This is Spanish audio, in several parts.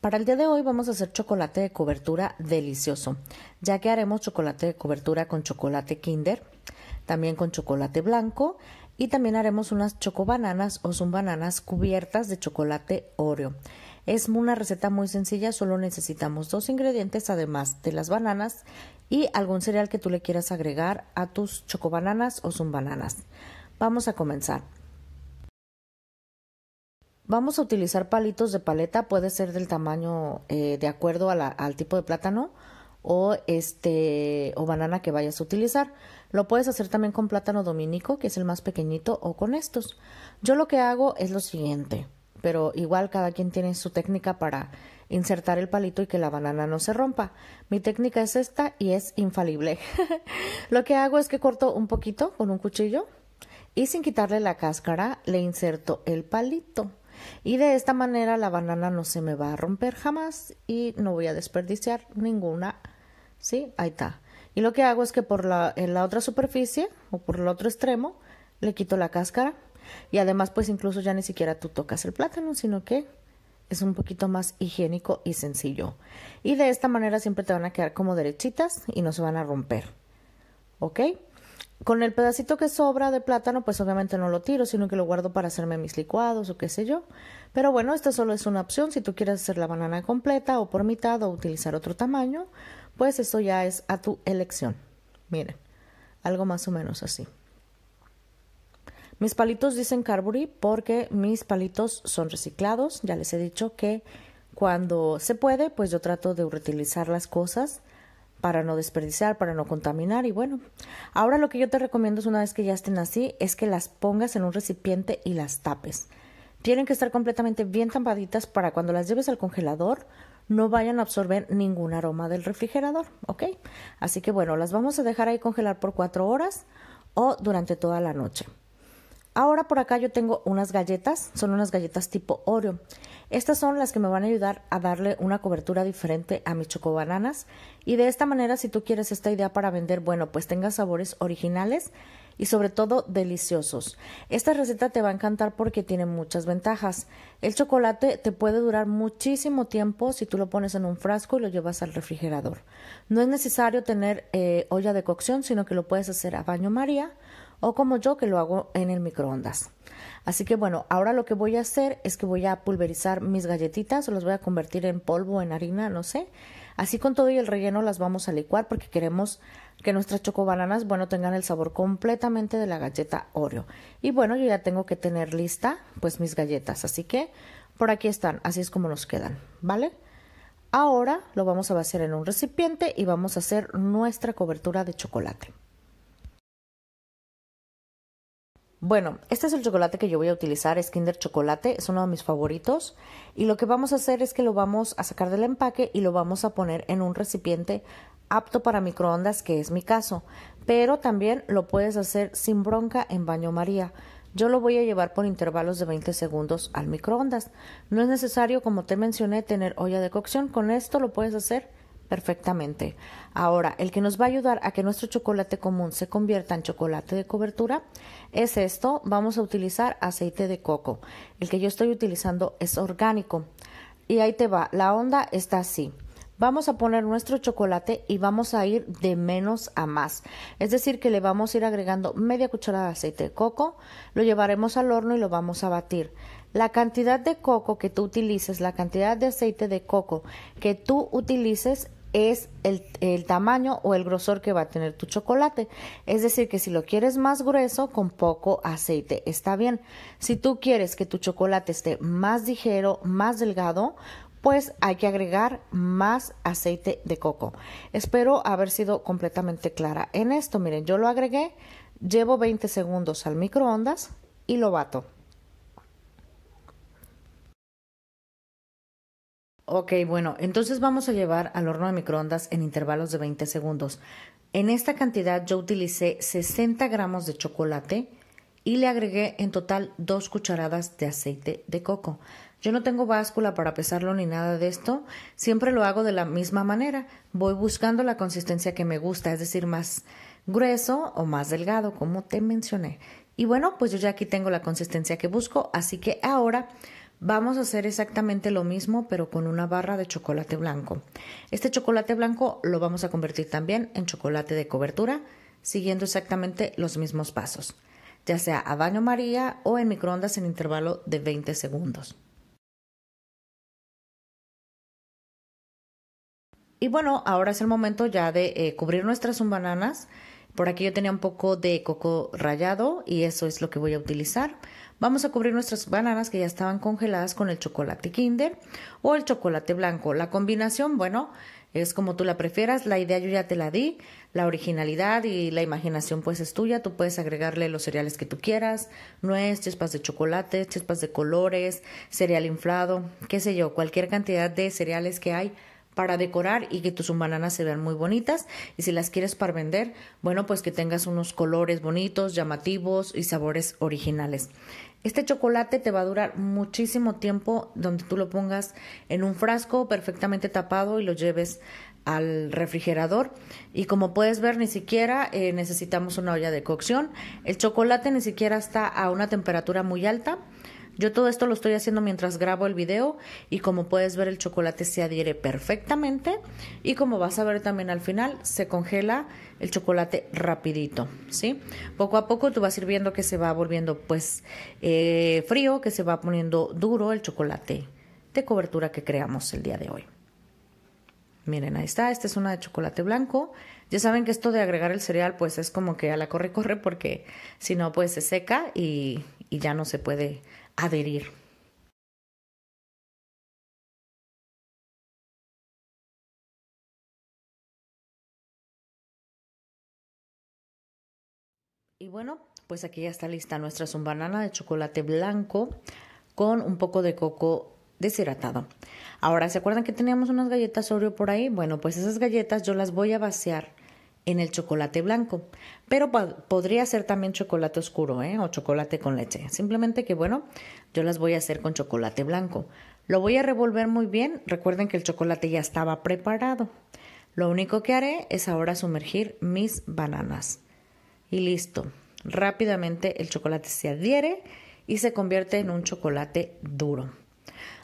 Para el día de hoy vamos a hacer chocolate de cobertura delicioso, ya que haremos chocolate de cobertura con chocolate kinder, también con chocolate blanco y también haremos unas chocobananas o zumbananas bananas cubiertas de chocolate Oreo. Es una receta muy sencilla, solo necesitamos dos ingredientes además de las bananas y algún cereal que tú le quieras agregar a tus chocobananas o zumbananas. bananas. Vamos a comenzar. Vamos a utilizar palitos de paleta, puede ser del tamaño eh, de acuerdo al tipo de plátano o este o banana que vayas a utilizar. Lo puedes hacer también con plátano dominico, que es el más pequeñito, o con estos. Yo lo que hago es lo siguiente, pero igual cada quien tiene su técnica para insertar el palito y que la banana no se rompa. Mi técnica es esta y es infalible. lo que hago es que corto un poquito con un cuchillo y sin quitarle la cáscara le inserto el palito. Y de esta manera la banana no se me va a romper jamás y no voy a desperdiciar ninguna. ¿Sí? Ahí está. Y lo que hago es que por la, en la otra superficie o por el otro extremo le quito la cáscara. Y además pues incluso ya ni siquiera tú tocas el plátano, sino que es un poquito más higiénico y sencillo. Y de esta manera siempre te van a quedar como derechitas y no se van a romper. ¿Ok? con el pedacito que sobra de plátano, pues obviamente no lo tiro, sino que lo guardo para hacerme mis licuados o qué sé yo. Pero bueno, esta solo es una opción. Si tú quieres hacer la banana completa o por mitad o utilizar otro tamaño, pues eso ya es a tu elección. Miren, algo más o menos así. Mis palitos dicen Carbury porque mis palitos son reciclados. Ya les he dicho que cuando se puede, pues yo trato de reutilizar las cosas para no desperdiciar, para no contaminar y bueno. Ahora lo que yo te recomiendo es una vez que ya estén así, es que las pongas en un recipiente y las tapes. Tienen que estar completamente bien tapaditas para cuando las lleves al congelador no vayan a absorber ningún aroma del refrigerador, ¿ok? Así que bueno, las vamos a dejar ahí congelar por cuatro horas o durante toda la noche. Ahora por acá yo tengo unas galletas, son unas galletas tipo Oreo. Estas son las que me van a ayudar a darle una cobertura diferente a mis chocobananas y de esta manera si tú quieres esta idea para vender, bueno, pues tenga sabores originales y sobre todo deliciosos. Esta receta te va a encantar porque tiene muchas ventajas. El chocolate te puede durar muchísimo tiempo si tú lo pones en un frasco y lo llevas al refrigerador. No es necesario tener eh, olla de cocción, sino que lo puedes hacer a baño María o como yo que lo hago en el microondas. Así que bueno, ahora lo que voy a hacer es que voy a pulverizar mis galletitas, las voy a convertir en polvo, en harina, no sé. Así con todo y el relleno las vamos a licuar porque queremos que nuestras chocobananas, bueno, tengan el sabor completamente de la galleta Oreo. Y bueno, yo ya tengo que tener lista pues mis galletas, así que por aquí están, así es como nos quedan, ¿vale? Ahora lo vamos a vaciar en un recipiente y vamos a hacer nuestra cobertura de chocolate. Bueno, este es el chocolate que yo voy a utilizar, es Kinder Chocolate, es uno de mis favoritos. Y lo que vamos a hacer es que lo vamos a sacar del empaque y lo vamos a poner en un recipiente apto para microondas, que es mi caso. Pero también lo puedes hacer sin bronca en baño María. Yo lo voy a llevar por intervalos de 20 segundos al microondas. No es necesario, como te mencioné, tener olla de cocción. Con esto lo puedes hacer perfectamente. Ahora, el que nos va a ayudar a que nuestro chocolate común se convierta en chocolate de cobertura es esto. Vamos a utilizar aceite de coco. El que yo estoy utilizando es orgánico. Y ahí te va, la onda está así. Vamos a poner nuestro chocolate y vamos a ir de menos a más. Es decir, que le vamos a ir agregando media cucharada de aceite de coco, lo llevaremos al horno y lo vamos a batir. La cantidad de coco que tú utilices, la cantidad de aceite de coco que tú utilices es el, el, tamaño o el grosor que va a tener tu chocolate. Es decir, que si lo quieres más grueso, con poco aceite, está bien. Si tú quieres que tu chocolate esté más ligero, más delgado, pues hay que agregar más aceite de coco. Espero haber sido completamente clara en esto. Miren, yo lo agregué, llevo 20 segundos al microondas y lo bato. Ok, bueno, entonces vamos a llevar al horno de microondas en intervalos de 20 segundos. En esta cantidad yo utilicé 60 gramos de chocolate y le agregué en total 2 cucharadas de aceite de coco. Yo no tengo báscula para pesarlo ni nada de esto, siempre lo hago de la misma manera. Voy buscando la consistencia que me gusta, es decir, más grueso o más delgado, como te mencioné. Y bueno, pues yo ya aquí tengo la consistencia que busco, así que ahora Vamos a hacer exactamente lo mismo pero con una barra de chocolate blanco. Este chocolate blanco lo vamos a convertir también en chocolate de cobertura siguiendo exactamente los mismos pasos, ya sea a baño maría o en microondas en intervalo de 20 segundos. Y bueno, ahora es el momento ya de eh, cubrir nuestras bananas por aquí yo tenía un poco de coco rallado y eso es lo que voy a utilizar. Vamos a cubrir nuestras bananas que ya estaban congeladas con el chocolate kinder o el chocolate blanco. La combinación, bueno, es como tú la prefieras. La idea yo ya te la di. La originalidad y la imaginación pues es tuya. Tú puedes agregarle los cereales que tú quieras. Nuez, chispas de chocolate, chispas de colores, cereal inflado, qué sé yo, cualquier cantidad de cereales que hay para decorar y que tus bananas se vean muy bonitas. Y si las quieres para vender, bueno, pues que tengas unos colores bonitos, llamativos y sabores originales. Este chocolate te va a durar muchísimo tiempo donde tú lo pongas en un frasco perfectamente tapado y lo lleves al refrigerador y como puedes ver ni siquiera eh, necesitamos una olla de cocción el chocolate ni siquiera está a una temperatura muy alta yo todo esto lo estoy haciendo mientras grabo el video y como puedes ver el chocolate se adhiere perfectamente y como vas a ver también al final se congela el chocolate rapidito, ¿sí? Poco a poco tú vas a ir viendo que se va volviendo pues eh, frío, que se va poniendo duro el chocolate de cobertura que creamos el día de hoy. Miren, ahí está, esta es una de chocolate blanco. Ya saben que esto de agregar el cereal pues es como que a la corre corre porque si no pues se seca y ya no se puede adherir. Y bueno, pues aquí ya está lista nuestra zumbanana de chocolate blanco con un poco de coco deshidratado. Ahora, ¿se acuerdan que teníamos unas galletas Oreo por ahí? Bueno, pues esas galletas yo las voy a vaciar en el chocolate blanco, pero podría ser también chocolate oscuro ¿eh? o chocolate con leche. Simplemente que bueno, yo las voy a hacer con chocolate blanco. Lo voy a revolver muy bien, recuerden que el chocolate ya estaba preparado. Lo único que haré es ahora sumergir mis bananas. Y listo, rápidamente el chocolate se adhiere y se convierte en un chocolate duro.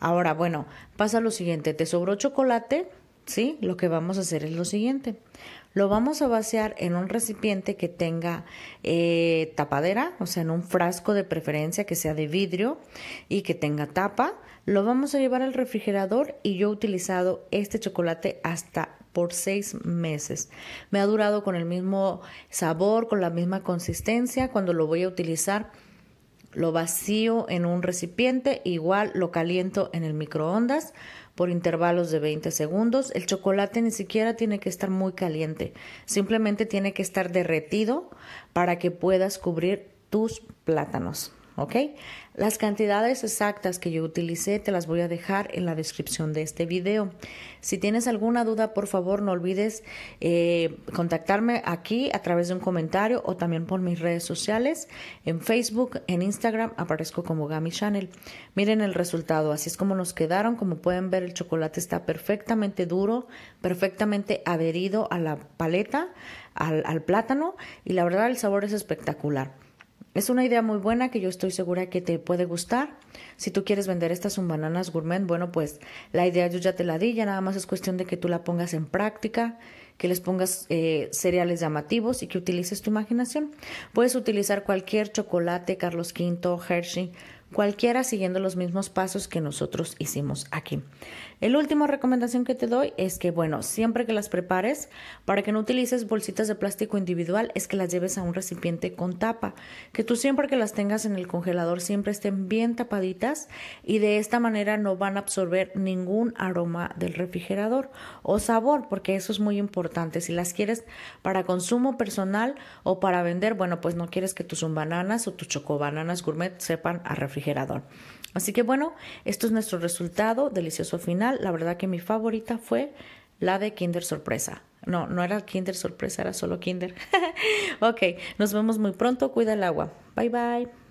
Ahora, bueno, pasa lo siguiente, te sobró chocolate, ¿sí? Lo que vamos a hacer es lo siguiente. Lo vamos a vaciar en un recipiente que tenga eh, tapadera, o sea, en un frasco de preferencia que sea de vidrio y que tenga tapa. Lo vamos a llevar al refrigerador y yo he utilizado este chocolate hasta por seis meses. Me ha durado con el mismo sabor, con la misma consistencia. Cuando lo voy a utilizar, lo vacío en un recipiente, igual lo caliento en el microondas por intervalos de 20 segundos. El chocolate ni siquiera tiene que estar muy caliente, simplemente tiene que estar derretido para que puedas cubrir tus plátanos. ¿ok? Las cantidades exactas que yo utilicé te las voy a dejar en la descripción de este video. Si tienes alguna duda, por favor, no olvides eh, contactarme aquí a través de un comentario o también por mis redes sociales. En Facebook, en Instagram, aparezco como Gami Channel. Miren el resultado, así es como nos quedaron. Como pueden ver, el chocolate está perfectamente duro, perfectamente adherido a la paleta, al plátano y la verdad el sabor es espectacular. Es una idea muy buena que yo estoy segura que te puede gustar. Si tú quieres vender estas bananas gourmet, bueno, pues la idea yo ya te la di, ya nada más es cuestión de que tú la pongas en práctica, que les pongas eh, cereales llamativos y que utilices tu imaginación. Puedes utilizar cualquier chocolate, Carlos V, Hershey, cualquiera siguiendo los mismos pasos que nosotros hicimos aquí. El último recomendación que te doy es que, bueno, siempre que las prepares, para que no utilices bolsitas de plástico individual, es que las lleves a un recipiente con tapa, que tú siempre que las tengas en el congelador siempre estén bien tapaditas y de esta manera no van a absorber ningún aroma del refrigerador o sabor, porque eso es muy importante. Si las quieres para consumo personal o para vender, bueno, pues no quieres que tus bananas o tus chocobananas gourmet sepan a refrigerar Así que bueno, esto es nuestro resultado, delicioso final. La verdad que mi favorita fue la de Kinder Sorpresa. No, no era Kinder Sorpresa, era solo Kinder. ok, nos vemos muy pronto. Cuida el agua. Bye bye.